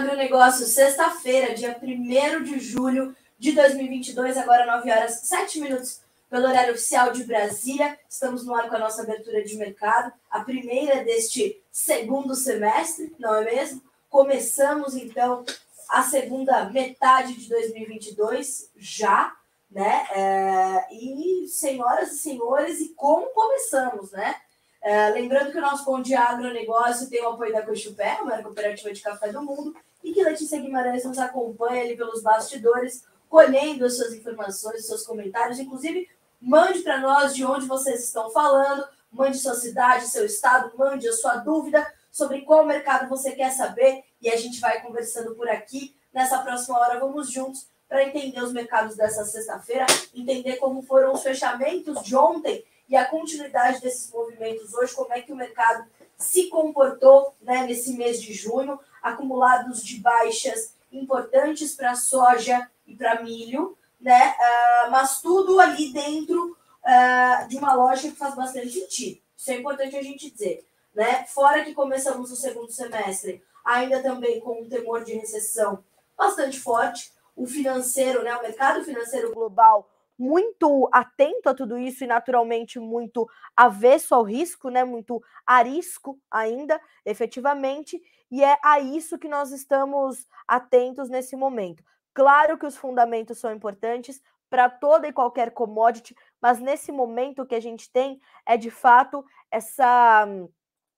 agronegócio, sexta-feira, dia 1 de julho de 2022, agora 9 horas 7 minutos, pelo horário oficial de Brasília. Estamos no ar com a nossa abertura de mercado, a primeira deste segundo semestre, não é mesmo? Começamos então a segunda metade de 2022 já, né? É, e senhoras e senhores, e como começamos, né? É, lembrando que o nosso Bom de Agronegócio tem o apoio da Cochupé, uma cooperativa de café do mundo, e que Letícia Guimarães nos acompanha ali pelos bastidores, colhendo as suas informações, seus comentários. Inclusive, mande para nós de onde vocês estão falando, mande sua cidade, seu estado, mande a sua dúvida sobre qual mercado você quer saber e a gente vai conversando por aqui. Nessa próxima hora, vamos juntos para entender os mercados dessa sexta-feira, entender como foram os fechamentos de ontem e a continuidade desses movimentos hoje, como é que o mercado se comportou né, nesse mês de junho acumulados de baixas importantes para soja e para milho, né? Uh, mas tudo ali dentro uh, de uma lógica que faz bastante sentido. Isso é importante a gente dizer, né? Fora que começamos o segundo semestre ainda também com um temor de recessão bastante forte, o financeiro, né? O mercado financeiro global muito atento a tudo isso e naturalmente muito avesso ao risco, né? Muito arisco ainda, efetivamente e é a isso que nós estamos atentos nesse momento. Claro que os fundamentos são importantes para toda e qualquer commodity, mas nesse momento o que a gente tem é de fato essa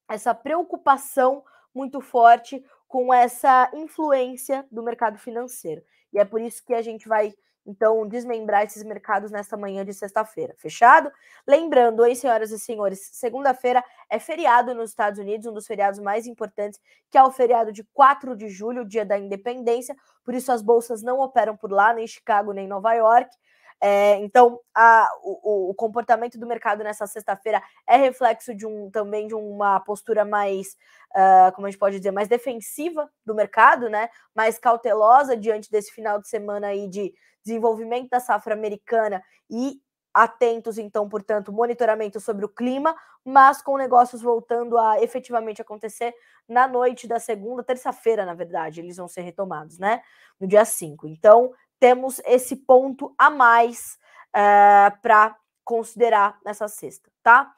essa preocupação muito forte com essa influência do mercado financeiro. E é por isso que a gente vai então, desmembrar esses mercados nesta manhã de sexta-feira, fechado? Lembrando, hein, senhoras e senhores, segunda-feira é feriado nos Estados Unidos, um dos feriados mais importantes, que é o feriado de 4 de julho, dia da independência, por isso as bolsas não operam por lá, nem em Chicago, nem em Nova York. É, então, a, o, o, comportamento do mercado nessa sexta-feira é reflexo de um também de uma postura mais, uh, como a gente pode dizer, mais defensiva do mercado, né? Mais cautelosa diante desse final de semana aí de desenvolvimento da safra americana e atentos, então, portanto, monitoramento sobre o clima, mas com negócios voltando a efetivamente acontecer na noite da segunda, terça-feira, na verdade, eles vão ser retomados, né? No dia 5. Então, temos esse ponto a mais uh, eh, para considerar nessa sexta, tá?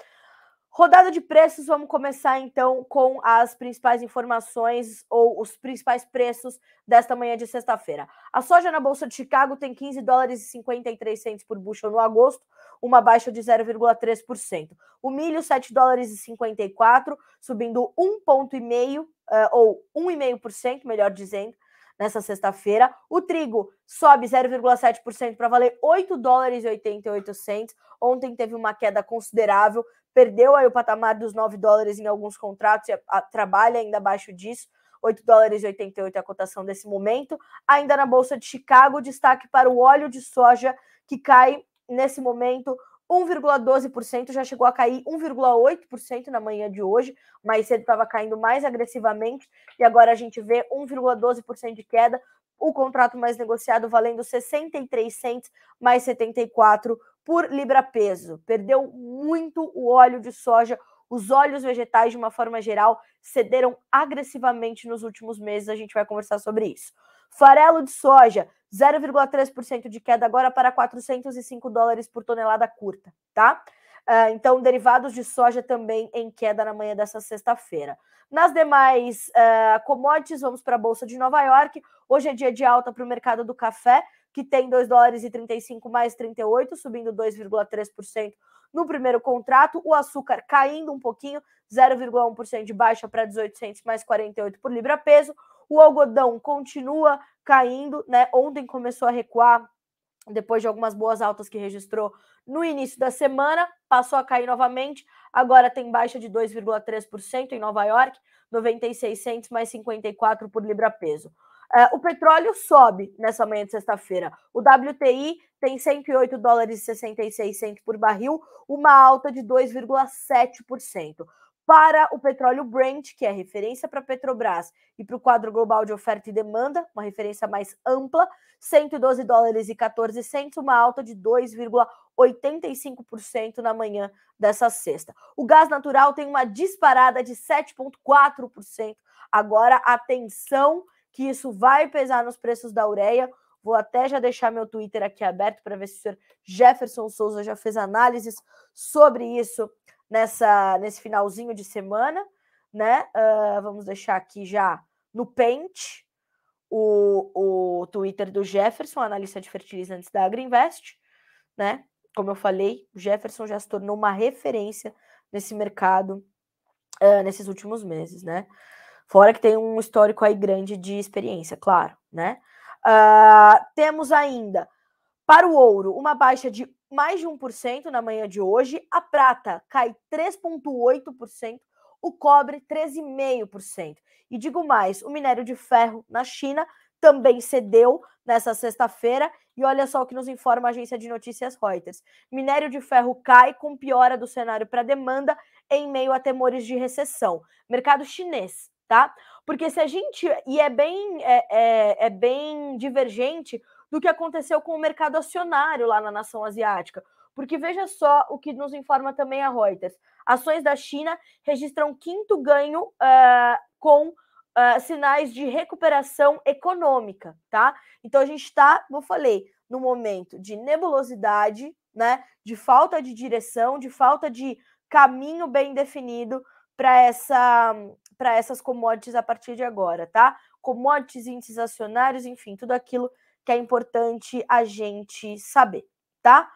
Rodada de preços, vamos começar então com as principais informações ou os principais preços desta manhã de sexta-feira. A soja na Bolsa de Chicago tem 15 dólares e 53 centos por bushel no agosto, uma baixa de 0,3%. O milho 7 dólares e 54, subindo 1,5 uh, eh, ou 1,5%, melhor dizendo, nessa sexta-feira. O trigo sobe 0,7% para valer 8 dólares e 88 centos. Ontem teve uma queda considerável, perdeu aí o patamar dos 9 dólares em alguns contratos e trabalha ainda abaixo disso. 8 dólares e 88 é a cotação desse momento. Ainda na Bolsa de Chicago, destaque para o óleo de soja que cai nesse momento 1,12%, já chegou a cair 1,8% na manhã de hoje, mais cedo estava caindo mais agressivamente, e agora a gente vê 1,12% de queda, o contrato mais negociado valendo 63 cents mais 74 por libra peso. Perdeu muito o óleo de soja, os óleos vegetais de uma forma geral cederam agressivamente nos últimos meses, a gente vai conversar sobre isso. Farelo de soja 0,3% de queda agora para 405 dólares por tonelada curta, tá? Uh, então, derivados de soja também em queda na manhã dessa sexta-feira. Nas demais uh, commodities, vamos para a Bolsa de Nova York. Hoje é dia de alta para o mercado do café, que tem 2 dólares e 35 mais 38, subindo 2,3% no primeiro contrato. O açúcar caindo um pouquinho, 0,1% de baixa para 1800 mais 48 por libra peso. O algodão continua caindo, né? Ontem começou a recuar depois de algumas boas altas que registrou no início da semana, passou a cair novamente. Agora tem baixa de 2,3% em Nova York, 96 mais 54 por libra peso. É, o petróleo sobe nessa manhã de sexta-feira. O WTI tem 108 dólares e 66 por barril, uma alta de 2,7% para o petróleo Brent, que é referência para Petrobras, e para o quadro global de oferta e demanda, uma referência mais ampla, 112 dólares e 14 centos, uma alta de 2,85% na manhã dessa sexta. O gás natural tem uma disparada de 7,4%. Agora, atenção, que isso vai pesar nos preços da ureia. Vou até já deixar meu Twitter aqui aberto para ver se o senhor Jefferson Souza já fez análises sobre isso nessa nesse finalzinho de semana, né? Uh, vamos deixar aqui já no pente o, o Twitter do Jefferson, analista de fertilizantes da Agriinvest, né? Como eu falei, o Jefferson já se tornou uma referência nesse mercado uh, nesses últimos meses, né? Fora que tem um histórico aí grande de experiência, claro, né? Uh, temos ainda para o ouro uma baixa de mais de 1% na manhã de hoje. A prata cai 3,8%, o cobre 13,5%. E digo mais, o minério de ferro na China também cedeu nessa sexta-feira. E olha só o que nos informa a agência de notícias Reuters. Minério de ferro cai com piora do cenário para demanda em meio a temores de recessão. Mercado chinês, tá? Porque se a gente. E é bem, é, é, é bem divergente do que aconteceu com o mercado acionário lá na nação asiática. Porque veja só o que nos informa também a Reuters. Ações da China registram quinto ganho uh, com uh, sinais de recuperação econômica, tá? Então a gente está, como falei, no momento de nebulosidade, né? De falta de direção, de falta de caminho bem definido para essa, para essas commodities a partir de agora, tá? Commodities, índices acionários, enfim, tudo aquilo que é importante a gente saber, tá?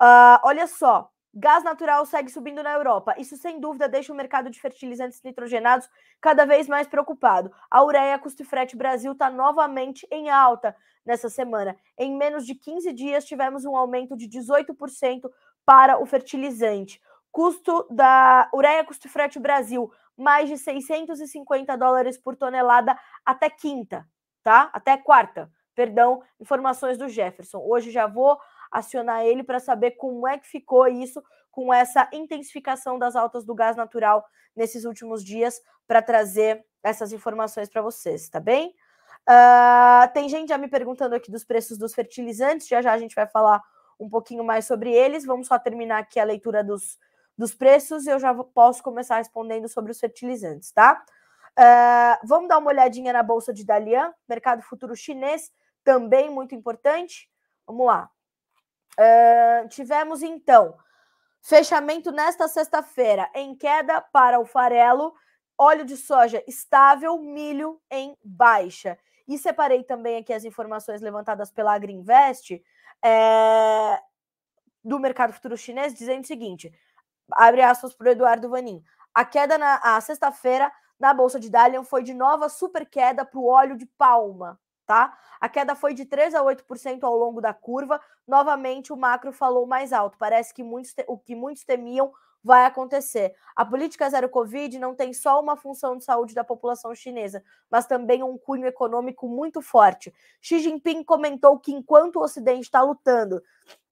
Uh, olha só, gás natural segue subindo na Europa. Isso, sem dúvida, deixa o mercado de fertilizantes nitrogenados cada vez mais preocupado. A ureia custo e frete Brasil está novamente em alta nessa semana. Em menos de 15 dias, tivemos um aumento de 18% para o fertilizante. Custo da ureia custo e frete Brasil, mais de 650 dólares por tonelada até quinta, tá? Até quarta perdão, informações do Jefferson. Hoje já vou acionar ele para saber como é que ficou isso com essa intensificação das altas do gás natural nesses últimos dias para trazer essas informações para vocês, tá bem? Uh, tem gente já me perguntando aqui dos preços dos fertilizantes, já já a gente vai falar um pouquinho mais sobre eles. Vamos só terminar aqui a leitura dos, dos preços e eu já posso começar respondendo sobre os fertilizantes, tá? Uh, vamos dar uma olhadinha na bolsa de Dalian, mercado futuro chinês, também muito importante. Vamos lá. Uh, tivemos então fechamento nesta sexta-feira em queda para o farelo, óleo de soja estável, milho em baixa. E separei também aqui as informações levantadas pela Agriinvest é, eh, do mercado futuro chinês, dizendo o seguinte: abre aspas para o Eduardo Vanin. A queda na sexta-feira na bolsa de Dalian foi de nova super queda para o óleo de palma, tá? A queda foi de 3 a 8% ao longo da curva. Novamente, o macro falou mais alto. Parece que muitos o que muitos temiam vai acontecer. A política zero Covid não tem só uma função de saúde da população chinesa, mas também um cunho econômico muito forte. Xi Jinping comentou que enquanto o Ocidente está lutando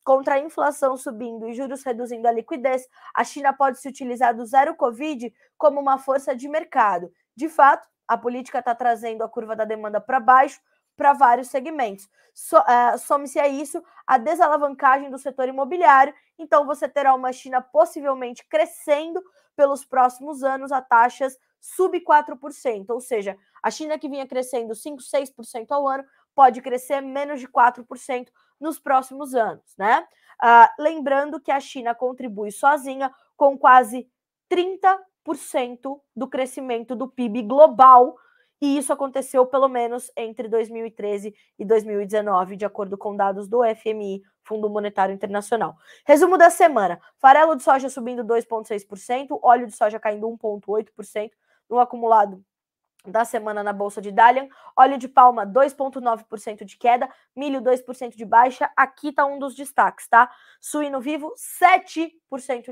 contra a inflação subindo e juros reduzindo a liquidez, a China pode se utilizar do zero Covid como uma força de mercado. De fato, a política está trazendo a curva da demanda para baixo, para vários segmentos. So, uh, Some-se a isso a desalavancagem do setor imobiliário, então você terá uma China possivelmente crescendo pelos próximos anos a taxas sub 4%, ou seja, a China que vinha crescendo 5, 6% ao ano pode crescer menos de 4% nos próximos anos, né? Uh, lembrando que a China contribui sozinha com quase 30% do crescimento do PIB global e isso aconteceu pelo menos entre 2013 e 2019, de acordo com dados do FMI, Fundo Monetário Internacional. Resumo da semana: farelo de soja subindo 2,6%, óleo de soja caindo 1,8% no acumulado da semana na bolsa de Dalian, óleo de palma 2.9% de queda, milho 2% de baixa, aqui tá um dos destaques, tá? Suíno vivo 7%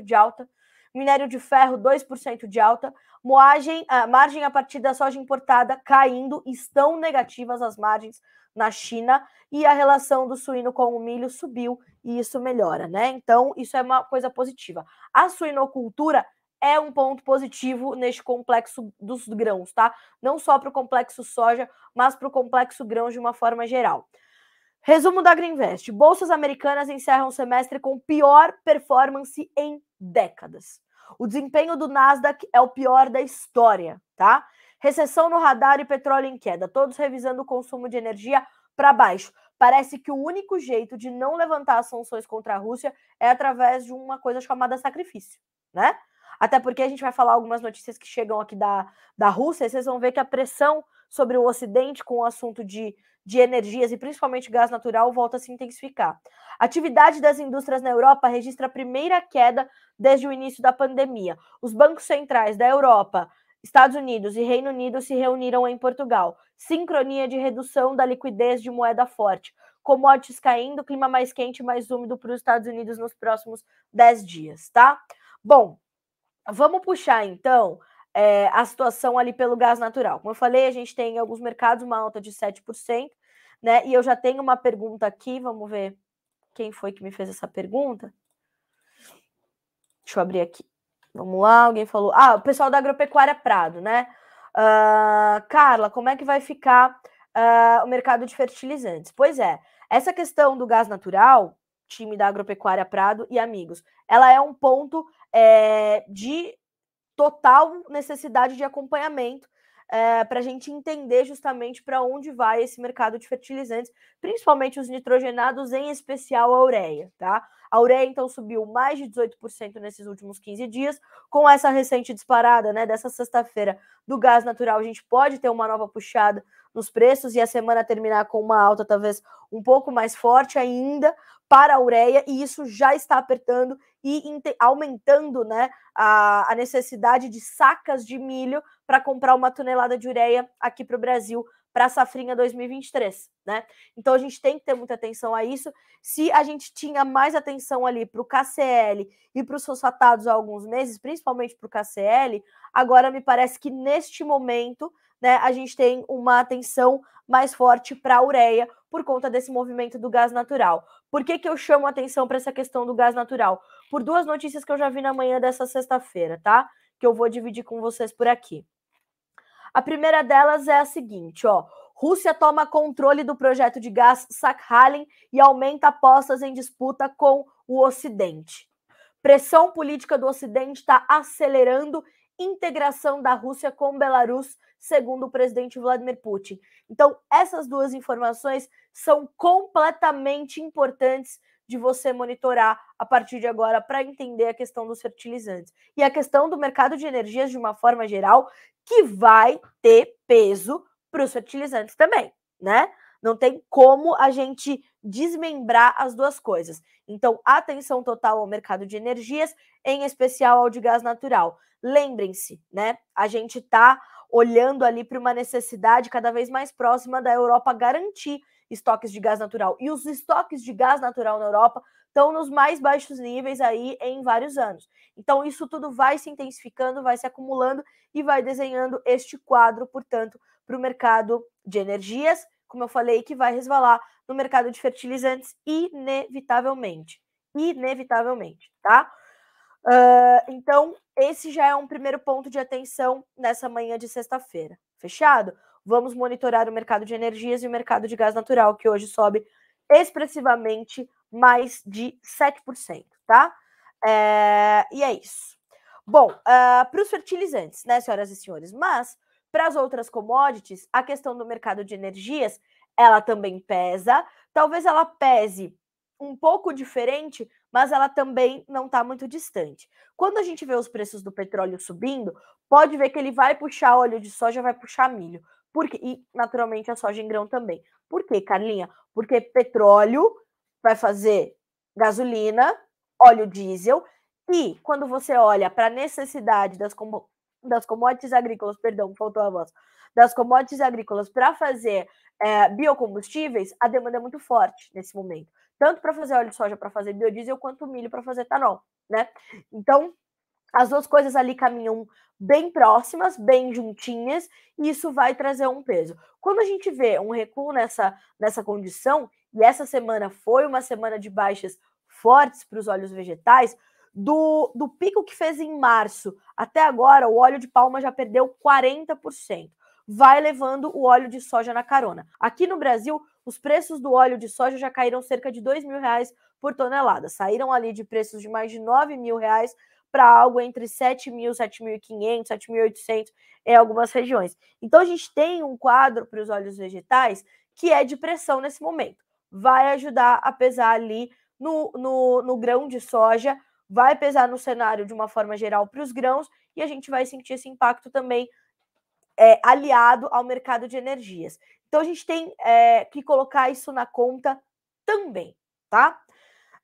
de alta, minério de ferro 2% de alta, moagem, a margem a partir da soja importada caindo, estão negativas as margens na China e a relação do suíno com o milho subiu e isso melhora, né? Então, isso é uma coisa positiva. A suinocultura é um ponto positivo neste complexo dos grãos, tá? Não só para o complexo soja, mas para o complexo grãos de uma forma geral. Resumo da Greenvest: bolsas americanas encerram o semestre com pior performance em décadas. O desempenho do Nasdaq é o pior da história, tá? Recessão no radar e petróleo em queda, todos revisando o consumo de energia para baixo. Parece que o único jeito de não levantar as sanções contra a Rússia é através de uma coisa chamada sacrifício, né? Até porque a gente vai falar algumas notícias que chegam aqui da, da Rússia, e vocês vão ver que a pressão sobre o Ocidente com o assunto de, de energias e principalmente gás natural volta a se intensificar. A atividade das indústrias na Europa registra a primeira queda desde o início da pandemia. Os bancos centrais da Europa, Estados Unidos e Reino Unido se reuniram em Portugal. Sincronia de redução da liquidez de moeda forte. Commodities caindo, clima mais quente e mais úmido para os Estados Unidos nos próximos 10 dias, tá? Bom, vamos puxar então é, a situação ali pelo gás natural. Como eu falei, a gente tem em alguns mercados uma alta de 7%, né? E eu já tenho uma pergunta aqui, vamos ver quem foi que me fez essa pergunta. Deixa eu abrir aqui. Vamos lá, alguém falou. Ah, o pessoal da Agropecuária Prado, né? Uh, Carla, como é que vai ficar uh, o mercado de fertilizantes? Pois é, essa questão do gás natural, time da Agropecuária Prado e amigos, ela é um ponto é, de total necessidade de acompanhamento é, eh, para a gente entender justamente para onde vai esse mercado de fertilizantes, principalmente os nitrogenados, em especial a ureia, tá? A ureia, então, subiu mais de 18% nesses últimos 15 dias. Com essa recente disparada, né, dessa sexta-feira do gás natural, a gente pode ter uma nova puxada nos preços e a semana terminar com uma alta talvez um pouco mais forte ainda, para a ureia, e isso já está apertando e aumentando né, a, a necessidade de sacas de milho para comprar uma tonelada de ureia aqui para o Brasil para a safrinha 2023, né? Então a gente tem que ter muita atenção a isso. Se a gente tinha mais atenção ali para o KCL e para os fosfatados há alguns meses, principalmente para o KCL, agora me parece que neste momento né, a gente tem uma atenção mais forte para a ureia por conta desse movimento do gás natural. Por que, que eu chamo atenção para essa questão do gás natural? Por duas notícias que eu já vi na manhã dessa sexta-feira, tá? Que eu vou dividir com vocês por aqui. A primeira delas é a seguinte, ó. Rússia toma controle do projeto de gás Sakhalin e aumenta apostas em disputa com o Ocidente. Pressão política do Ocidente está acelerando integração da Rússia com Belarus segundo o presidente Vladimir Putin. Então, essas duas informações são completamente importantes de você monitorar a partir de agora para entender a questão dos fertilizantes e a questão do mercado de energias de uma forma geral, que vai ter peso para os fertilizantes também, né? Não tem como a gente desmembrar as duas coisas. Então, atenção total ao mercado de energias, em especial ao de gás natural. Lembrem-se, né? A gente está olhando ali para uma necessidade cada vez mais próxima da Europa garantir estoques de gás natural. E os estoques de gás natural na Europa estão nos mais baixos níveis aí em vários anos. Então, isso tudo vai se intensificando, vai se acumulando e vai desenhando este quadro, portanto, para o mercado de energias como eu falei, que vai resvalar no mercado de fertilizantes, inevitavelmente. Inevitavelmente, tá? Uh, então, esse já é um primeiro ponto de atenção nessa manhã de sexta-feira. Fechado? Vamos monitorar o mercado de energias e o mercado de gás natural, que hoje sobe expressivamente mais de 7%, tá? É, e é isso. Bom, uh, para os fertilizantes, né, senhoras e senhores? Mas para as outras commodities, a questão do mercado de energias, ela também pesa. Talvez ela pese um pouco diferente, mas ela também não está muito distante. Quando a gente vê os preços do petróleo subindo, pode ver que ele vai puxar óleo de soja, vai puxar milho. Porque, e, naturalmente, a soja em grão também. Por quê, Carlinha? Porque petróleo vai fazer gasolina, óleo diesel, e quando você olha para a necessidade das, das commodities agrícolas, perdão, faltou a voz, das commodities agrícolas para fazer é, biocombustíveis, a demanda é muito forte nesse momento. Tanto para fazer óleo de soja, para fazer biodiesel, quanto milho para fazer etanol, né? Então, as duas coisas ali caminham bem próximas, bem juntinhas, e isso vai trazer um peso. Quando a gente vê um recuo nessa, nessa condição, e essa semana foi uma semana de baixas fortes para os óleos vegetais, do, do pico que fez em março até agora, o óleo de palma já perdeu 40%. Vai levando o óleo de soja na carona. Aqui no Brasil, os preços do óleo de soja já caíram cerca de R$ reais por tonelada. Saíram ali de preços de mais de R$ reais para algo entre 7 mil, 7.500, 7.800 em algumas regiões. Então a gente tem um quadro para os óleos vegetais que é de pressão nesse momento. Vai ajudar a pesar ali no, no, no grão de soja vai pesar no cenário de uma forma geral para os grãos e a gente vai sentir esse impacto também é, aliado ao mercado de energias. Então a gente tem é, que colocar isso na conta também, tá?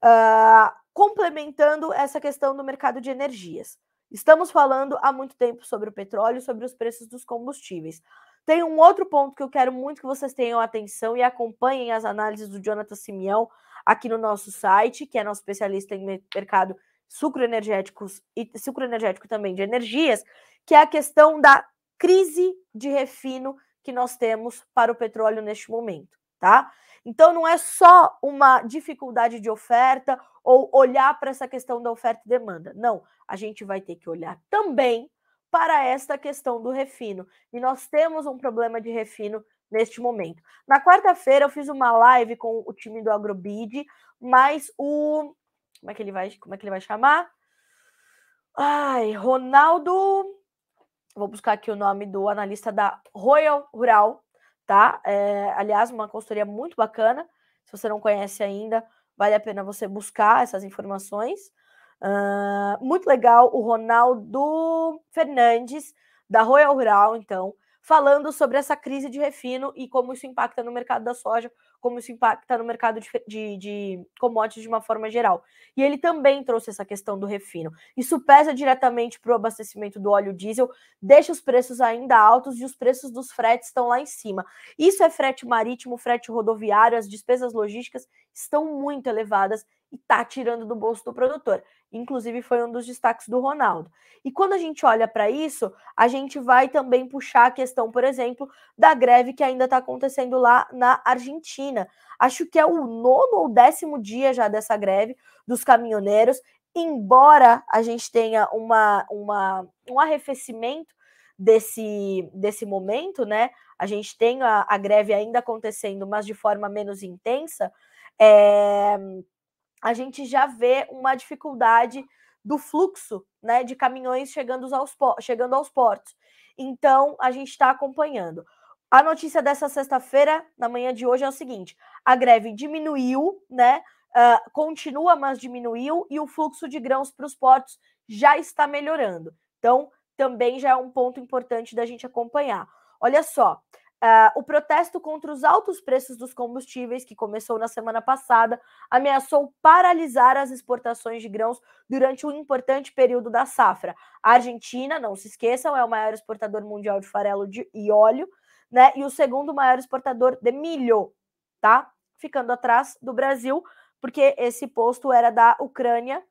Uh, complementando essa questão do mercado de energias. Estamos falando há muito tempo sobre o petróleo, sobre os preços dos combustíveis. Tem um outro ponto que eu quero muito que vocês tenham atenção e acompanhem as análises do Jonathan Simeão aqui no nosso site, que é nosso especialista em mercado sucro energéticos e sucro energético também de energias, que é a questão da crise de refino que nós temos para o petróleo neste momento, tá? Então não é só uma dificuldade de oferta ou olhar para essa questão da oferta e demanda. Não, a gente vai ter que olhar também para esta questão do refino. E nós temos um problema de refino neste momento. Na quarta-feira eu fiz uma live com o time do Agrobid, mas o como é que ele vai, como é que ele vai chamar? Ai, Ronaldo. Vou buscar aqui o nome do analista da Royal Rural, tá? É, aliás, uma consultoria muito bacana. Se você não conhece ainda, vale a pena você buscar essas informações. Uh, muito legal o Ronaldo Fernandes, da Royal Rural, então falando sobre essa crise de refino e como isso impacta no mercado da soja, como isso impacta no mercado de, de, de commodities de uma forma geral. E ele também trouxe essa questão do refino. Isso pesa diretamente para o abastecimento do óleo diesel, deixa os preços ainda altos e os preços dos fretes estão lá em cima. Isso é frete marítimo, frete rodoviário, as despesas logísticas estão muito elevadas e está tirando do bolso do produtor. Inclusive, foi um dos destaques do Ronaldo. E quando a gente olha para isso, a gente vai também puxar a questão, por exemplo, da greve que ainda está acontecendo lá na Argentina. Acho que é o nono ou décimo dia já dessa greve dos caminhoneiros, embora a gente tenha uma, uma, um arrefecimento desse, desse momento, né? A gente tem a, a greve ainda acontecendo, mas de forma menos intensa. É, a gente já vê uma dificuldade do fluxo né, de caminhões chegando aos, chegando aos portos. Então, a gente está acompanhando. A notícia dessa sexta-feira, na manhã de hoje, é o seguinte: a greve diminuiu, né? Uh, continua, mas diminuiu, e o fluxo de grãos para os portos já está melhorando. Então, também já é um ponto importante da gente acompanhar. Olha só, Uh, o protesto contra os altos preços dos combustíveis, que começou na semana passada, ameaçou paralisar as exportações de grãos durante um importante período da safra. A Argentina, não se esqueçam, é o maior exportador mundial de farelo de, e óleo, né? E o segundo maior exportador de milho, tá? Ficando atrás do Brasil, porque esse posto era da Ucrânia,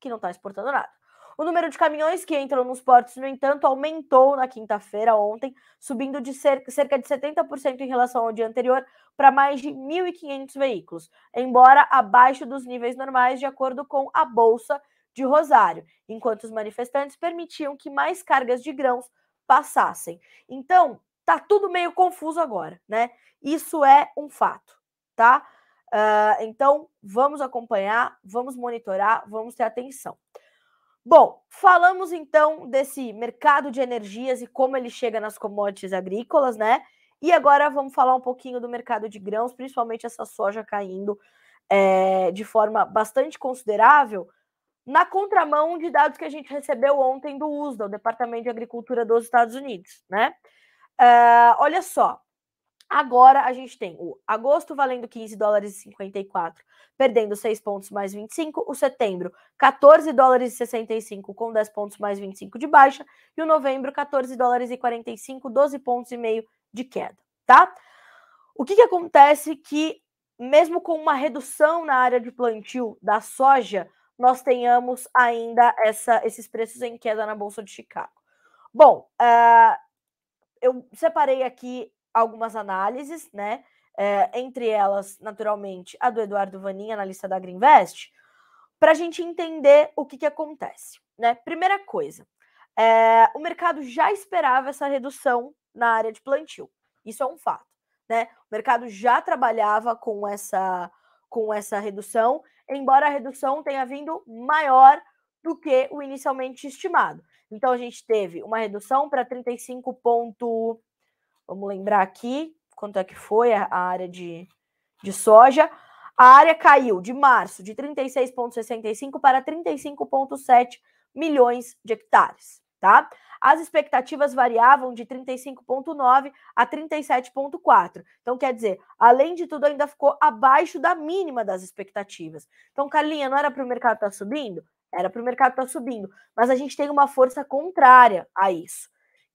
que não está exportando nada. O número de caminhões que entram nos portos, no entanto, aumentou na quinta-feira, ontem, subindo de cerca de 70% em relação ao dia anterior para mais de 1.500 veículos, embora abaixo dos níveis normais, de acordo com a Bolsa de Rosário, enquanto os manifestantes permitiam que mais cargas de grãos passassem. Então, tá tudo meio confuso agora, né? Isso é um fato, tá? Uh, então, vamos acompanhar, vamos monitorar, vamos ter atenção. Bom, falamos então desse mercado de energias e como ele chega nas commodities agrícolas, né? E agora vamos falar um pouquinho do mercado de grãos, principalmente essa soja caindo é, de forma bastante considerável, na contramão de dados que a gente recebeu ontem do USDA, o Departamento de Agricultura dos Estados Unidos, né? Uh, olha só, Agora a gente tem o agosto valendo 15 dólares e 54, perdendo 6 pontos mais 25, o setembro 14 dólares e 65 com 10 pontos mais 25 de baixa e o novembro 14 dólares e 45, 12 pontos e meio de queda, tá? O que que acontece que mesmo com uma redução na área de plantio da soja, nós tenhamos ainda essa, esses preços em queda na bolsa de Chicago. Bom, uh, eu separei aqui algumas análises, né? É, entre elas, naturalmente, a do Eduardo na analista da Greenvest, para a gente entender o que, que acontece. Né? Primeira coisa, é, o mercado já esperava essa redução na área de plantio. Isso é um fato. Né? O mercado já trabalhava com essa, com essa redução, embora a redução tenha vindo maior do que o inicialmente estimado. Então, a gente teve uma redução para 35,5 Vamos lembrar aqui quanto é que foi a área de, de soja. A área caiu de março de 36,65 para 35,7 milhões de hectares. Tá? As expectativas variavam de 35,9 a 37,4. Então, quer dizer, além de tudo, ainda ficou abaixo da mínima das expectativas. Então, Carlinha, não era para o mercado estar tá subindo? Era para o mercado estar tá subindo. Mas a gente tem uma força contrária a isso,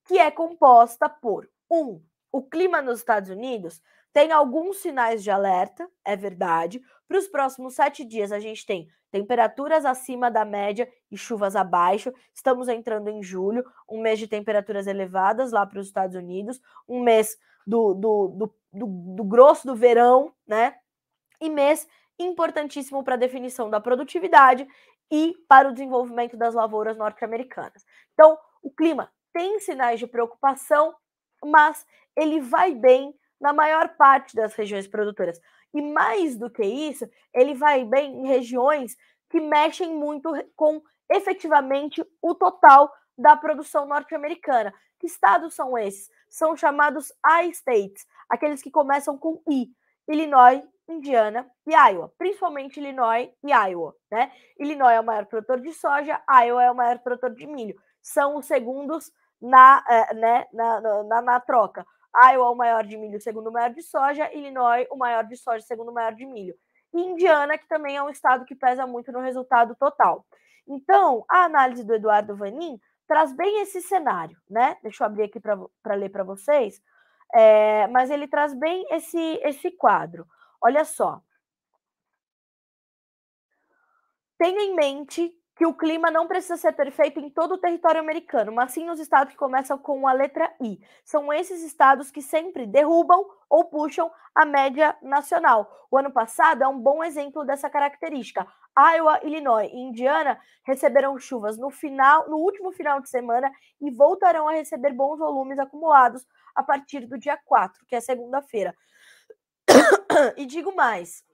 que é composta por um, o clima nos Estados Unidos tem alguns sinais de alerta, é verdade. Para os próximos sete dias, a gente tem temperaturas acima da média e chuvas abaixo. Estamos entrando em julho, um mês de temperaturas elevadas lá para os Estados Unidos, um mês do, do, do, do, do grosso do verão, né? E mês importantíssimo para a definição da produtividade e para o desenvolvimento das lavouras norte-americanas. Então, o clima tem sinais de preocupação, mas ele vai bem na maior parte das regiões produtoras. E mais do que isso, ele vai bem em regiões que mexem muito com efetivamente o total da produção norte-americana. Que estados são esses? São chamados I-States, aqueles que começam com I. Illinois, Indiana e Iowa, principalmente Illinois e Iowa, né? Illinois é o maior produtor de soja, Iowa é o maior produtor de milho. São os segundos na, é, né, na, na, na, troca. Iowa, ah, o maior de milho, segundo maior de soja. Illinois, o maior de soja, segundo maior de milho. E Indiana, que também é um estado que pesa muito no resultado total. Então, a análise do Eduardo Vanin traz bem esse cenário, né? Deixa eu abrir aqui para ler para vocês. É, mas ele traz bem esse, esse quadro. Olha só. Tenha em mente que o clima não precisa ser perfeito em todo o território americano, mas sim nos estados que começam com a letra I. São esses estados que sempre derrubam ou puxam a média nacional. O ano passado é um bom exemplo dessa característica. Iowa, Illinois e Indiana receberam chuvas no final, no último final de semana e voltarão a receber bons volumes acumulados a partir do dia 4, que é segunda-feira. e digo mais,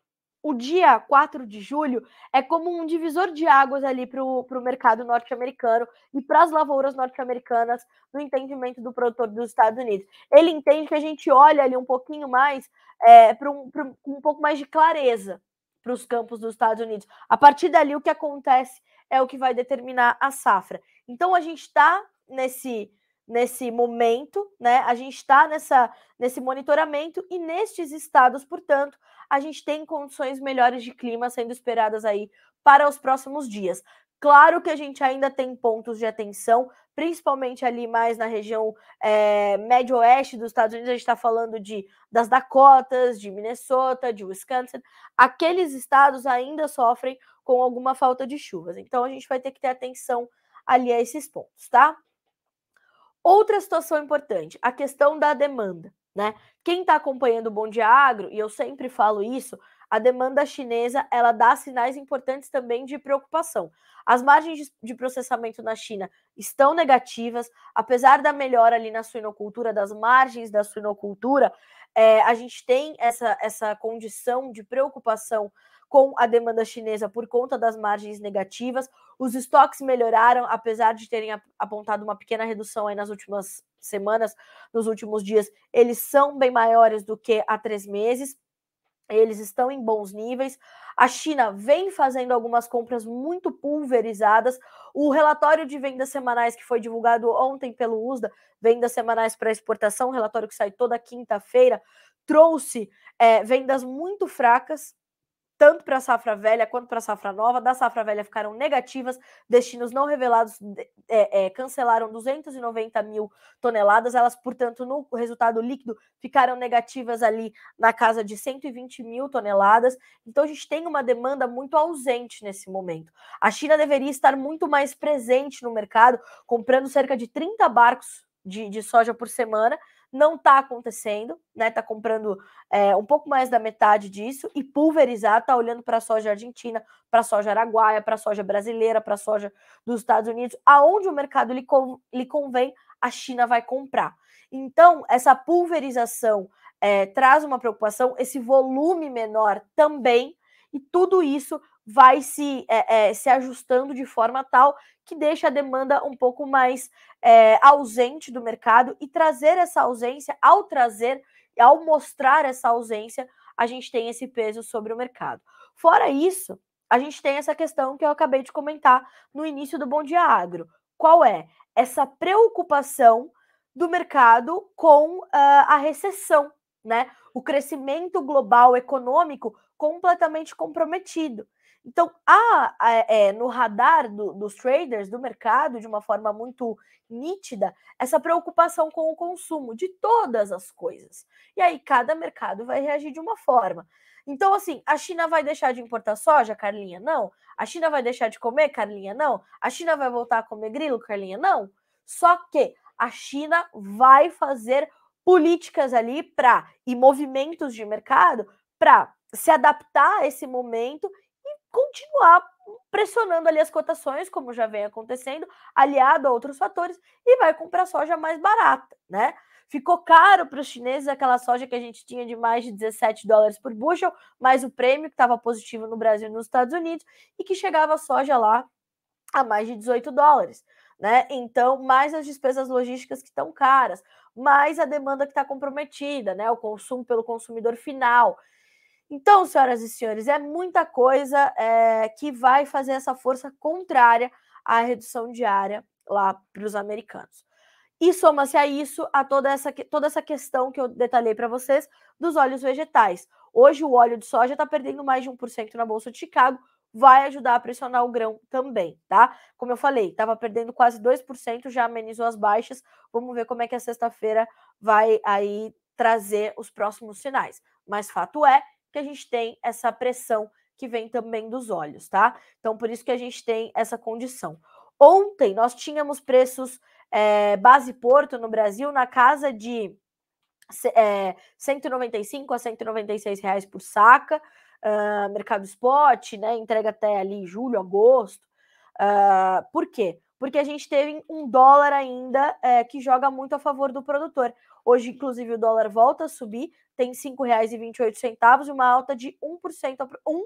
o dia 4 de julho é como um divisor de águas ali para o mercado norte-americano e para as lavouras norte-americanas no entendimento do produtor dos Estados Unidos. Ele entende que a gente olha ali um pouquinho mais, é, para um, um pouco mais de clareza para os campos dos Estados Unidos. A partir dali, o que acontece é o que vai determinar a safra. Então, a gente está nesse nesse momento, né? A gente está nessa nesse monitoramento e nestes estados, portanto, a gente tem condições melhores de clima sendo esperadas aí para os próximos dias. Claro que a gente ainda tem pontos de atenção, principalmente ali mais na região é, médio-oeste dos Estados Unidos. A gente está falando de das Dakotas, de Minnesota, de Wisconsin. Aqueles estados ainda sofrem com alguma falta de chuvas. Então a gente vai ter que ter atenção ali a esses pontos, tá? Outra situação importante, a questão da demanda. Né? Quem está acompanhando o Bom Dia Agro, e eu sempre falo isso, a demanda chinesa ela dá sinais importantes também de preocupação. As margens de processamento na China estão negativas, apesar da melhora ali na suinocultura, das margens da suinocultura, é, a gente tem essa, essa condição de preocupação com a demanda chinesa por conta das margens negativas. Os estoques melhoraram, apesar de terem apontado uma pequena redução aí nas últimas semanas, nos últimos dias, eles são bem maiores do que há três meses. Eles estão em bons níveis. A China vem fazendo algumas compras muito pulverizadas. O relatório de vendas semanais que foi divulgado ontem pelo USDA, vendas semanais para exportação, relatório que sai toda quinta-feira, trouxe é, vendas muito fracas tanto para a safra velha quanto para a safra nova. Da safra velha ficaram negativas, destinos não revelados é, é, cancelaram 290 mil toneladas. Elas, portanto, no resultado líquido ficaram negativas ali na casa de 120 mil toneladas. Então, a gente tem uma demanda muito ausente nesse momento. A China deveria estar muito mais presente no mercado, comprando cerca de 30 barcos de, de soja por semana não está acontecendo, né? Está comprando é, um pouco mais da metade disso e pulverizar, está olhando para a soja argentina, para a soja araguaia, para a soja brasileira, para a soja dos Estados Unidos, aonde o mercado lhe, con lhe convém, a China vai comprar. Então, essa pulverização é, traz uma preocupação, esse volume menor também, e tudo isso vai se, é, é, se ajustando de forma tal que deixa a demanda um pouco mais é, ausente do mercado e trazer essa ausência, ao trazer, ao mostrar essa ausência, a gente tem esse peso sobre o mercado. Fora isso, a gente tem essa questão que eu acabei de comentar no início do Bom Dia Agro. Qual é? Essa preocupação do mercado com uh, a recessão, né? O crescimento global econômico completamente comprometido. Então, há é, no radar do, dos traders, do mercado, de uma forma muito nítida, essa preocupação com o consumo de todas as coisas. E aí, cada mercado vai reagir de uma forma. Então, assim, a China vai deixar de importar soja, Carlinha? Não. A China vai deixar de comer, Carlinha? Não. A China vai voltar a comer grilo, Carlinha? Não. Só que a China vai fazer políticas ali para e movimentos de mercado para se adaptar a esse momento continuar pressionando ali as cotações, como já vem acontecendo, aliado a outros fatores, e vai comprar soja mais barata, né? Ficou caro para os chineses aquela soja que a gente tinha de mais de 17 dólares por bushel, mais o prêmio que estava positivo no Brasil e nos Estados Unidos, e que chegava a soja lá a mais de 18 dólares. Né? Então, mais as despesas logísticas que estão caras, mais a demanda que está comprometida, né? O consumo pelo consumidor final. Então, senhoras e senhores, é muita coisa é, que vai fazer essa força contrária à redução diária lá para os americanos. E soma-se a isso a toda essa, toda essa questão que eu detalhei para vocês dos óleos vegetais. Hoje o óleo de soja está perdendo mais de 1% na Bolsa de Chicago, vai ajudar a pressionar o grão também, tá? Como eu falei, estava perdendo quase 2%, já amenizou as baixas. Vamos ver como é que a sexta-feira vai aí trazer os próximos sinais. Mas fato é que a gente tem essa pressão que vem também dos olhos, tá? Então, por isso que a gente tem essa condição. Ontem nós tínhamos preços é, base Porto no Brasil na casa de é, 195 eh, a 196 reais por saca, uh, mercado spot, né? Entrega até ali julho, agosto. Uh, por quê? Porque a gente teve um dólar ainda é, que joga muito a favor do produtor. Hoje, inclusive, o dólar volta a subir, tem R$ 5,28 e uma alta de 1%. Um,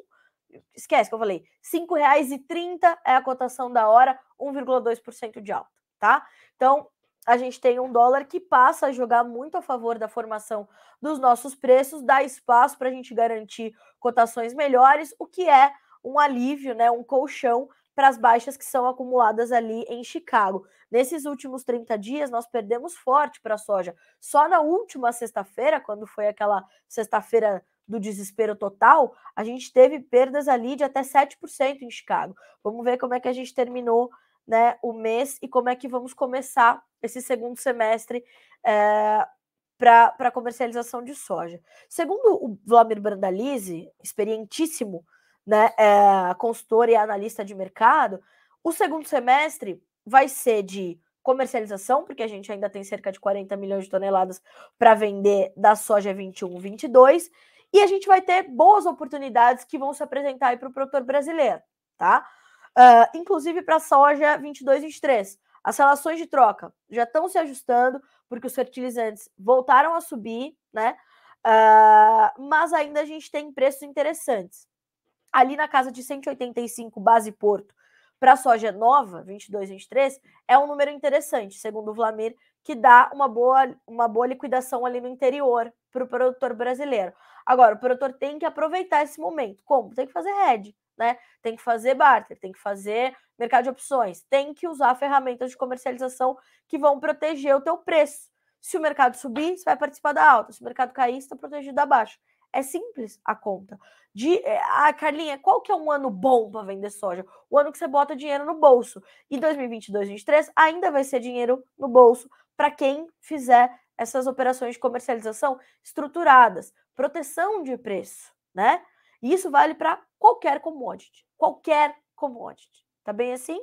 esquece que eu falei, R$ 5,30 é a cotação da hora, 1,2% de alta, tá? Então, a gente tem um dólar que passa a jogar muito a favor da formação dos nossos preços, dá espaço para a gente garantir cotações melhores, o que é um alívio, né, um colchão para as baixas que são acumuladas ali em Chicago. Nesses últimos 30 dias, nós perdemos forte para a soja. Só na última sexta-feira, quando foi aquela sexta-feira do desespero total, a gente teve perdas ali de até 7% em Chicago. Vamos ver como é que a gente terminou né, o mês e como é que vamos começar esse segundo semestre é, eh, para comercialização de soja. Segundo o Vladimir Brandalize, experientíssimo né, é, e analista de mercado, o segundo semestre vai ser de comercialização, porque a gente ainda tem cerca de 40 milhões de toneladas para vender da soja 21, 22, e a gente vai ter boas oportunidades que vão se apresentar aí para o produtor brasileiro, tá? Uh, inclusive para a soja 22, 23. As relações de troca já estão se ajustando, porque os fertilizantes voltaram a subir, né? Uh, mas ainda a gente tem preços interessantes ali na casa de 185 base Porto para soja nova, 22, 23, é um número interessante, segundo o Vlamir, que dá uma boa, uma boa liquidação ali no interior para o produtor brasileiro. Agora, o produtor tem que aproveitar esse momento. Como? Tem que fazer hedge, né? Tem que fazer barter, tem que fazer mercado de opções, tem que usar ferramentas de comercialização que vão proteger o teu preço. Se o mercado subir, você vai participar da alta. Se o mercado cair, você está protegido da baixa. É simples a conta. De, eh, a ah, Carlinha, qual que é um ano bom para vender soja? O ano que você bota dinheiro no bolso. E 2022, 2023 ainda vai ser dinheiro no bolso para quem fizer essas operações de comercialização estruturadas, proteção de preço, né? E isso vale para qualquer commodity, qualquer commodity. Tá bem assim?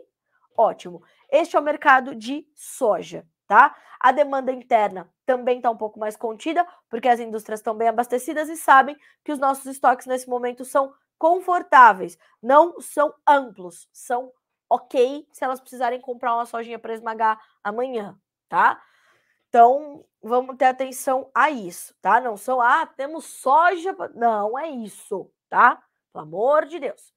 Ótimo. Este é o mercado de soja tá? A demanda interna também está um pouco mais contida, porque as indústrias estão bem abastecidas e sabem que os nossos estoques nesse momento são confortáveis, não são amplos, são ok se elas precisarem comprar uma sojinha para esmagar amanhã, tá? Então, vamos ter atenção a isso, tá? Não são, ah, temos soja. Não é isso, tá? Pelo amor de Deus.